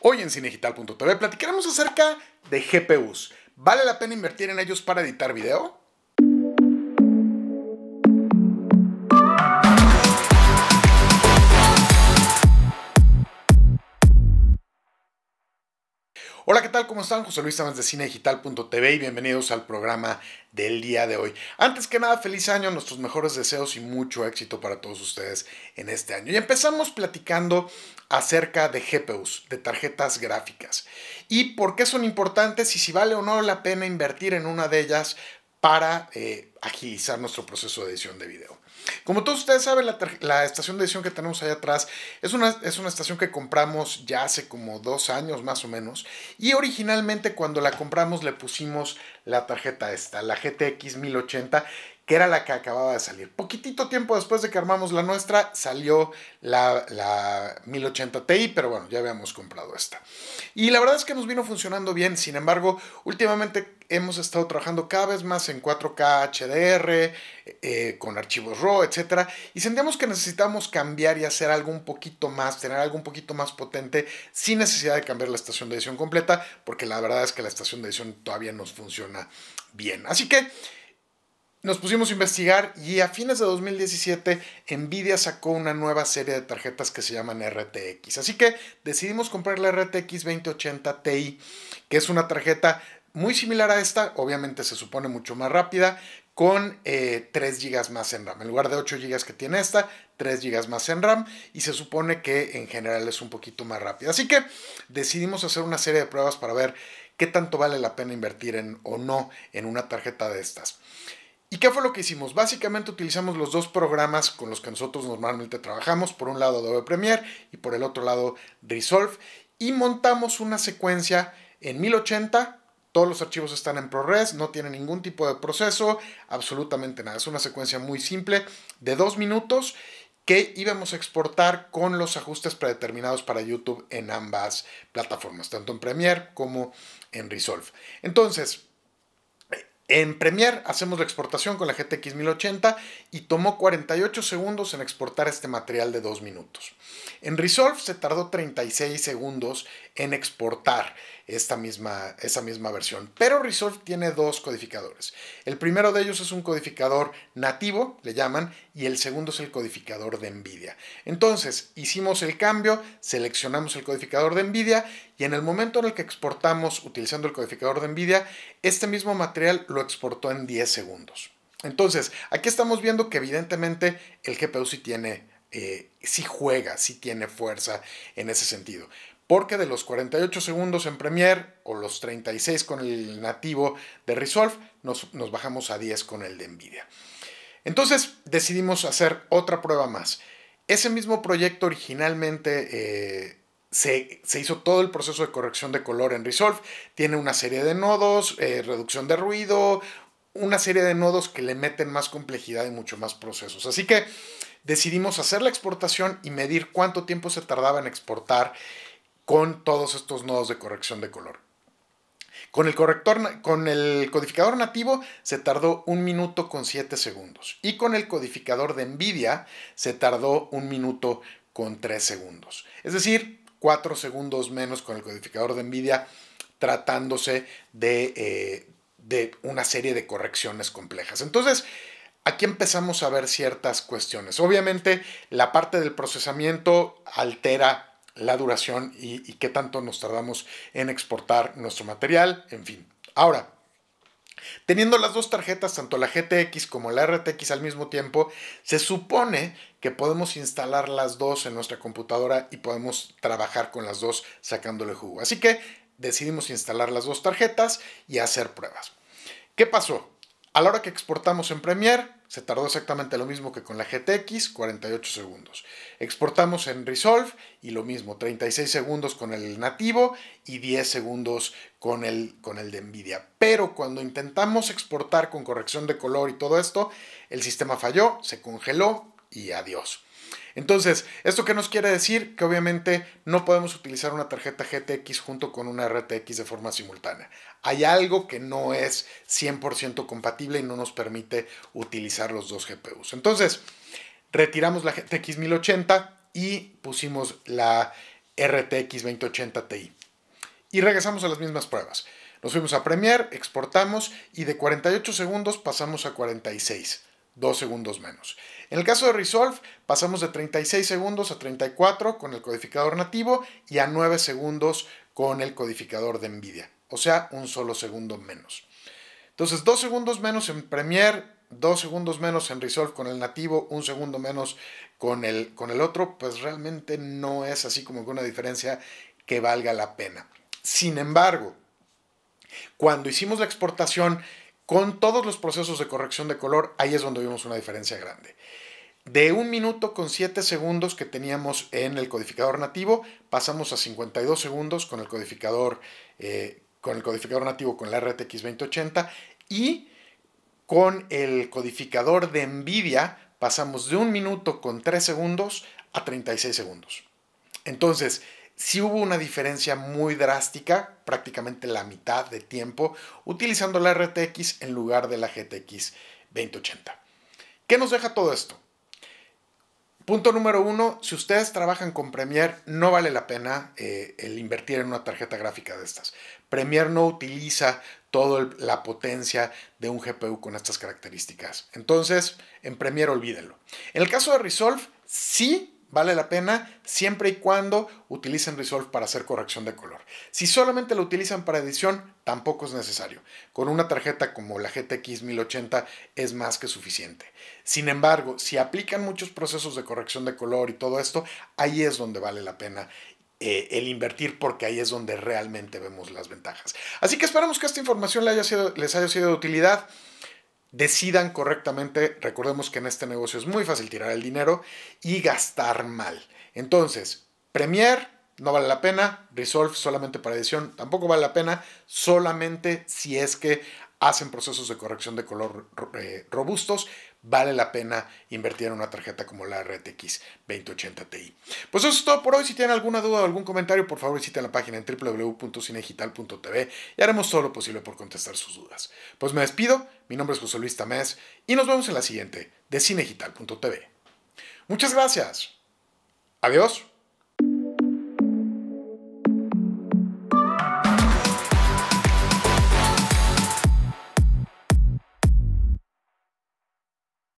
Hoy en cinegital.tv platicaremos acerca de GPUs. ¿Vale la pena invertir en ellos para editar video? Hola, ¿qué tal? ¿Cómo están? José Luis Samas de cinedigital.tv y bienvenidos al programa del día de hoy. Antes que nada, feliz año, nuestros mejores deseos y mucho éxito para todos ustedes en este año. Y empezamos platicando acerca de GPUs, de tarjetas gráficas, y por qué son importantes y si vale o no la pena invertir en una de ellas para eh, agilizar nuestro proceso de edición de video. Como todos ustedes saben, la, estación de edición que tenemos ahí atrás es una, es una estación que compramos ya hace como dos años más o menos. Y originalmente cuando la compramos le pusimos la tarjeta esta, la GTX 1080, que era la que acababa de salir. Poquitito tiempo después de que armamos la nuestra, salió la, 1080 Ti, pero bueno, ya habíamos comprado esta. Y la verdad es que nos vino funcionando bien, sin embargo, últimamente hemos estado trabajando cada vez más en 4K HDR, eh, con archivos RAW, etc. Y sentíamos que necesitamos cambiar y hacer algo un poquito más, tener algo un poquito más potente, sin necesidad de cambiar la estación de edición completa, porque la verdad es que la estación de edición todavía nos funciona bien. Así que nos pusimos a investigar y a fines de 2017 Nvidia sacó una nueva serie de tarjetas que se llaman RTX. Así que decidimos comprar la RTX 2080 Ti, que es una tarjeta muy similar a esta, obviamente se supone mucho más rápida, con 3 eh, GB más en RAM. En lugar de 8 GB que tiene esta, 3 GB más en RAM y se supone que en general es un poquito más rápida. Así que decidimos hacer una serie de pruebas para ver qué tanto vale la pena invertir en o no en una tarjeta de estas. ¿Y qué fue lo que hicimos? Básicamente utilizamos los dos programas con los que nosotros normalmente trabajamos, por un lado Adobe Premiere y por el otro lado Resolve, y montamos una secuencia en 1080. Todos los archivos están en ProRes, no tiene ningún tipo de proceso, absolutamente nada. Es una secuencia muy simple de dos minutos que íbamos a exportar con los ajustes predeterminados para YouTube en ambas plataformas, tanto en Premiere como en Resolve. Entonces, en Premiere hacemos la exportación con la GTX 1080 y tomó 48 segundos en exportar este material de 2 minutos. En Resolve se tardó 36 segundos en exportar esta misma, esa misma versión. Pero Resolve tiene dos codificadores. El primero de ellos es un codificador nativo, le llaman, y el segundo es el codificador de NVIDIA. Entonces, hicimos el cambio, seleccionamos el codificador de NVIDIA y en el momento en el que exportamos utilizando el codificador de NVIDIA, este mismo material lo exportó en 10 segundos. Entonces, aquí estamos viendo que evidentemente el GPU tiene, eh, sí juega, sí tiene fuerza en ese sentido porque de los 48 segundos en Premiere o los 36 con el nativo de Resolve, nos, bajamos a 10 con el de Nvidia. Entonces decidimos hacer otra prueba más. Ese mismo proyecto originalmente eh, se, hizo todo el proceso de corrección de color en Resolve. Tiene una serie de nodos, eh, reducción de ruido, una serie de nodos que le meten más complejidad y mucho más procesos. Así que decidimos hacer la exportación y medir cuánto tiempo se tardaba en exportar con todos estos nodos de corrección de color. Con el, corrector, con el codificador nativo se tardó 1 minuto con 7 segundos y con el codificador de NVIDIA se tardó un minuto con 3 segundos. Es decir, 4 segundos menos con el codificador de NVIDIA tratándose eh, de una serie de correcciones complejas. Entonces, aquí empezamos a ver ciertas cuestiones. Obviamente, la parte del procesamiento altera la duración y, qué tanto nos tardamos en exportar nuestro material, en fin. Ahora, Teniendo las dos tarjetas, tanto la GTX como la RTX al mismo tiempo, se supone que podemos instalar las dos en nuestra computadora y podemos trabajar con las dos sacándole jugo. Así que decidimos instalar las dos tarjetas y hacer pruebas. ¿Qué pasó? A la hora que exportamos en Premiere, se tardó exactamente lo mismo que con la GTX, 48 segundos. Exportamos en Resolve y lo mismo, 36 segundos con el nativo y 10 segundos con el, con el de Nvidia. Pero cuando intentamos exportar con corrección de color y todo esto, el sistema falló, se congeló y adiós. Entonces, ¿esto qué nos quiere decir? Que obviamente no podemos utilizar una tarjeta GTX junto con una RTX de forma simultánea. Hay algo que no es 100% compatible y no nos permite utilizar los dos GPUs. Entonces, retiramos la GTX 1080 y pusimos la RTX 2080 Ti. Y regresamos a las mismas pruebas. Nos fuimos a Premiere, exportamos y de 48 segundos pasamos a 46. 2 segundos menos. En el caso de Resolve, pasamos de 36 segundos a 34 con el codificador nativo y a 9 segundos con el codificador de NVIDIA, o sea, un solo segundo menos. Entonces, 2 segundos menos en Premiere, 2 segundos menos en Resolve con el nativo, un segundo menos con el, con el otro, pues realmente no es así como que una diferencia que valga la pena. Sin embargo, cuando hicimos la exportación con todos los procesos de corrección de color, ahí es donde vimos una diferencia grande. De un minuto con 7 segundos que teníamos en el codificador nativo, pasamos a 52 segundos con el codificador, eh, con el codificador nativo con la RTX 2080 y con el codificador de NVIDIA pasamos de un minuto con 3 segundos a 36 segundos. Entonces, si hubo una diferencia muy drástica, prácticamente la mitad de tiempo, utilizando la RTX en lugar de la GTX 2080. ¿Qué nos deja todo esto? Punto número uno, si ustedes trabajan con Premiere, no vale la pena eh, el invertir en una tarjeta gráfica de estas. Premiere no utiliza toda la potencia de un GPU con estas características. Entonces, en Premiere olvídenlo. En el caso de Resolve, sí Vale la pena siempre y cuando utilicen Resolve para hacer corrección de color. Si solamente lo utilizan para edición, tampoco es necesario. Con una tarjeta como la GTX 1080 es más que suficiente. Sin embargo, si aplican muchos procesos de corrección de color y todo esto, ahí es donde vale la pena eh, el invertir porque ahí es donde realmente vemos las ventajas. Así que esperamos que esta información les haya sido de utilidad decidan correctamente, recordemos que en este negocio es muy fácil tirar el dinero y gastar mal. Entonces, Premiere no vale la pena, Resolve solamente para edición tampoco vale la pena, solamente si es que hacen procesos de corrección de color eh, robustos vale la pena invertir en una tarjeta como la RTX 2080 Ti. Pues eso es todo por hoy. Si tienen alguna duda o algún comentario, por favor visiten la página en www.cinegital.tv y haremos todo lo posible por contestar sus dudas. Pues me despido, mi nombre es José Luis Tamés y nos vemos en la siguiente de cinegital.tv. Muchas gracias. Adiós.